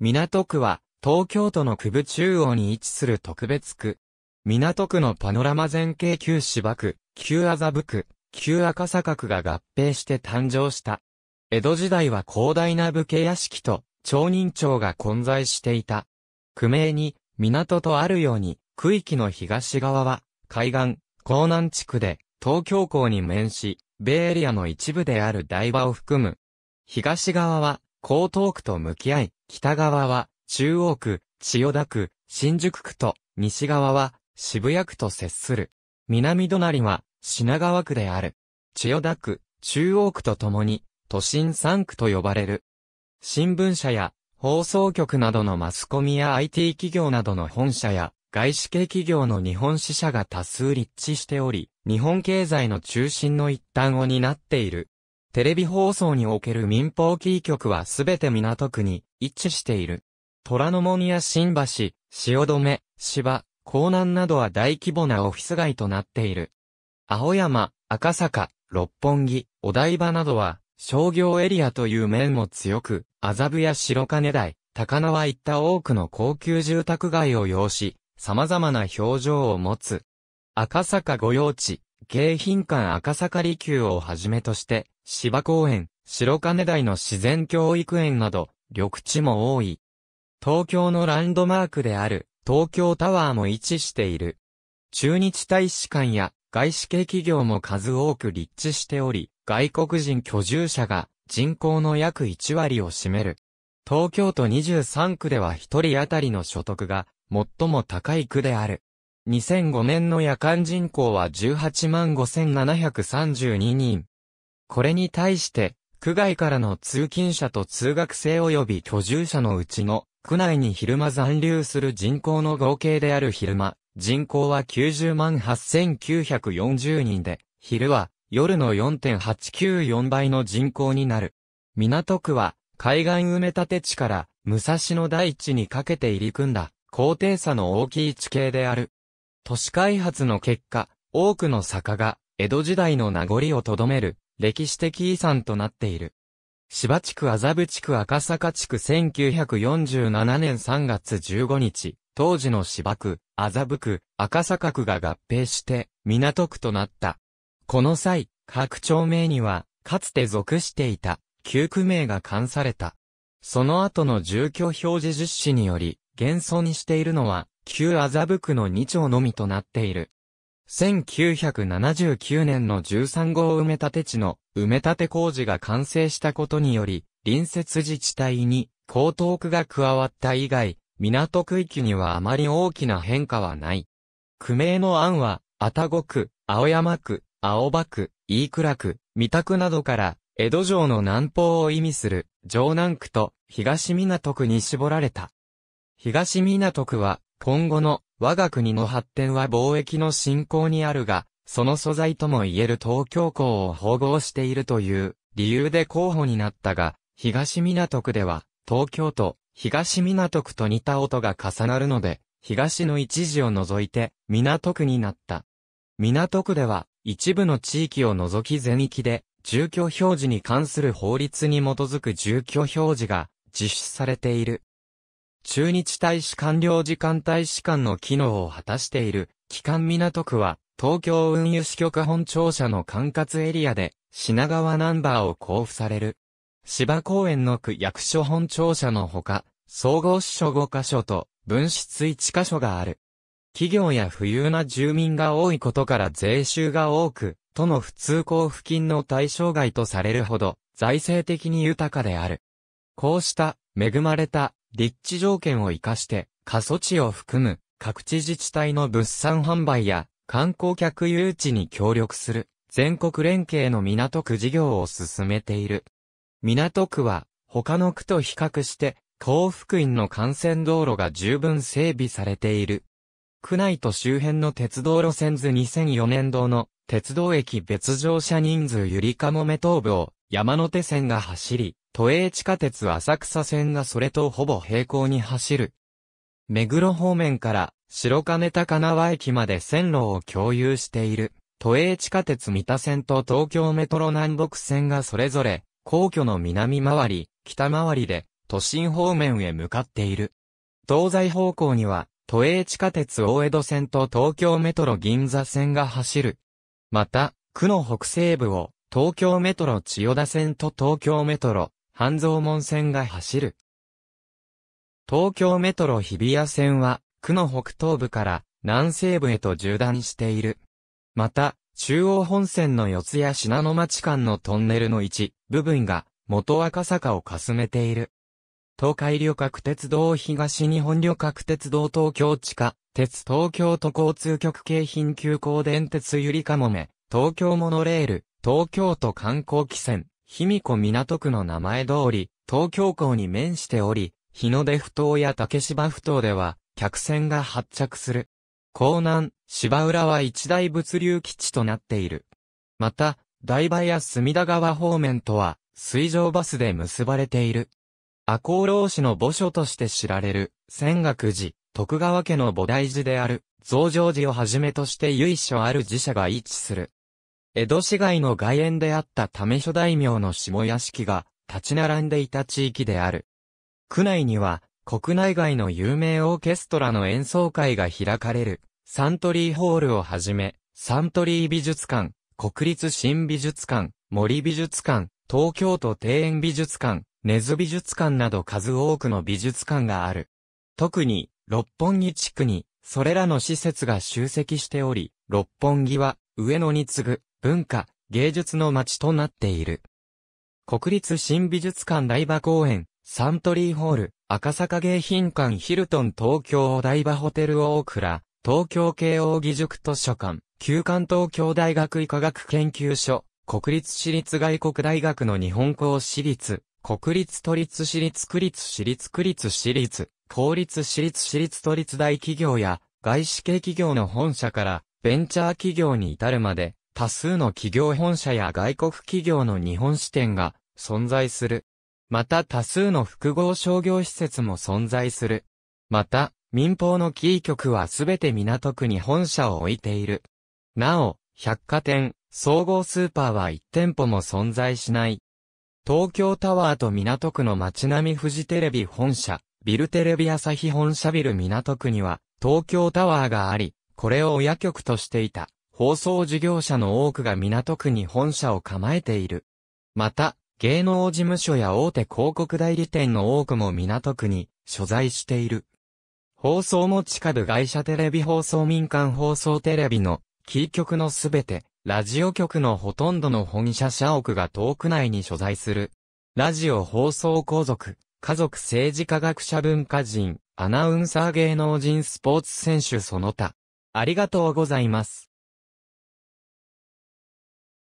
港区は、東京都の区部中央に位置する特別区。港区のパノラマ全景旧芝区、旧麻布区、旧赤坂区が合併して誕生した。江戸時代は広大な武家屋敷と、町人町が混在していた。区名に、港とあるように、区域の東側は、海岸、港南地区で、東京港に面し、米エリアの一部である台場を含む。東側は、江東区と向き合い、北側は中央区、千代田区、新宿区と、西側は渋谷区と接する。南隣は品川区である。千代田区、中央区とともに、都心3区と呼ばれる。新聞社や放送局などのマスコミや IT 企業などの本社や、外資系企業の日本支社が多数立地しており、日本経済の中心の一端を担っている。テレビ放送における民放キー局はすべて港区に一致している。虎ノ門や新橋、汐留、芝、港南などは大規模なオフィス街となっている。青山、赤坂、六本木、お台場などは商業エリアという面も強く、麻布や白金台、高輪いった多くの高級住宅街を要し、様々な表情を持つ。赤坂御用地、京浜館赤坂離宮をはじめとして、芝公園、白金台の自然教育園など、緑地も多い。東京のランドマークである、東京タワーも位置している。中日大使館や外資系企業も数多く立地しており、外国人居住者が人口の約1割を占める。東京都23区では1人当たりの所得が最も高い区である。2005年の夜間人口は18万5732人。これに対して、区外からの通勤者と通学生及び居住者のうちの、区内に昼間残留する人口の合計である昼間、人口は90万8940人で、昼は夜の4.894倍の人口になる。港区は、海岸埋め立て地から、武蔵野大地にかけて入り組んだ、高低差の大きい地形である。都市開発の結果、多くの坂が江戸時代の名残をとどめる歴史的遺産となっている。芝地区麻布地区赤坂地区1947年3月15日、当時の芝区、麻布区、赤坂区が合併して港区となった。この際、各町名には、かつて属していた旧区名が冠された。その後の住居表示実施により、現存しているのは、旧麻布区の2丁のみとなっている。1979年の13号埋め立て地の埋め立て工事が完成したことにより、隣接自治体に江東区が加わった以外、港区域にはあまり大きな変化はない。区名の案は、あたご区、青山区、青葉区、飯倉区、三田区などから、江戸城の南方を意味する、城南区と東港区に絞られた。東港区は、今後の我が国の発展は貿易の振興にあるが、その素材とも言える東京港を保護しているという理由で候補になったが、東港区では東京都、東港区と似た音が重なるので、東の一時を除いて港区になった。港区では一部の地域を除き全域で住居表示に関する法律に基づく住居表示が実施されている。中日大使官領事館大使館の機能を果たしている、機関港区は、東京運輸支局本庁舎の管轄エリアで、品川ナンバーを交付される。芝公園の区役所本庁舎のほか、総合支所5カ所と、分室1カ所がある。企業や富裕な住民が多いことから税収が多く、都の普通交付金の対象外とされるほど、財政的に豊かである。こうした、恵まれた、立地条件を活かして、過疎地を含む各地自治体の物産販売や観光客誘致に協力する全国連携の港区事業を進めている。港区は他の区と比較して幸福院の幹線道路が十分整備されている。区内と周辺の鉄道路線図2004年度の鉄道駅別乗車人数ゆりかもめ頭部を山手線が走り、都営地下鉄浅草線がそれとほぼ平行に走る。目黒方面から白金高輪駅まで線路を共有している。都営地下鉄三田線と東京メトロ南北線がそれぞれ、皇居の南回り、北回りで、都心方面へ向かっている。東西方向には、都営地下鉄大江戸線と東京メトロ銀座線が走る。また、区の北西部を、東京メトロ千代田線と東京メトロ半蔵門線が走る。東京メトロ日比谷線は、区の北東部から南西部へと縦断している。また、中央本線の四谷品の町間のトンネルの一部分が元赤坂をかすめている。東海旅客鉄道東日本旅客鉄道東京地下、鉄東京都交通局京浜急行電鉄ゆりかもめ、東京モノレール、東京都観光汽船、卑弥呼港区の名前通り、東京港に面しており、日の出不島や竹芝不島では、客船が発着する。港南、芝浦は一大物流基地となっている。また、台場や隅田川方面とは、水上バスで結ばれている。赤穂浪士の墓所として知られる、仙岳寺、徳川家の菩提寺である、増上寺をはじめとして由緒ある寺社が位置する。江戸市街の外苑であったため諸大名の下屋敷が立ち並んでいた地域である。区内には国内外の有名オーケストラの演奏会が開かれるサントリーホールをはじめ、サントリー美術館、国立新美術館、森美術館、東京都庭園美術館、根津美術館など数多くの美術館がある。特に、六本木地区に、それらの施設が集積しており、六本木は、上野に次ぐ、文化、芸術の街となっている。国立新美術館台場公園、サントリーホール、赤坂迎賓館ヒルトン東京お台場ホテル大倉、東京慶応義塾図書館、旧館東京大学医科学研究所、国立私立外国大学の日本校私立、国立都立私立区立私立区立私立、公立私立私立都立大企業や外資系企業の本社からベンチャー企業に至るまで多数の企業本社や外国企業の日本支店が存在する。また多数の複合商業施設も存在する。また、民放のキー局はすべて港区に本社を置いている。なお、百貨店、総合スーパーは1店舗も存在しない。東京タワーと港区の街並みフジテレビ本社、ビルテレビ朝日本社ビル港区には東京タワーがあり、これを親局としていた。放送事業者の多くが港区に本社を構えている。また、芸能事務所や大手広告代理店の多くも港区に所在している。放送持ち株会社テレビ放送民間放送テレビのキー局のすべて、ラジオ局のほとんどの本社社屋が遠く内に所在する。ラジオ放送皇族、家族政治科学者文化人、アナウンサー芸能人スポーツ選手その他。ありがとうございます。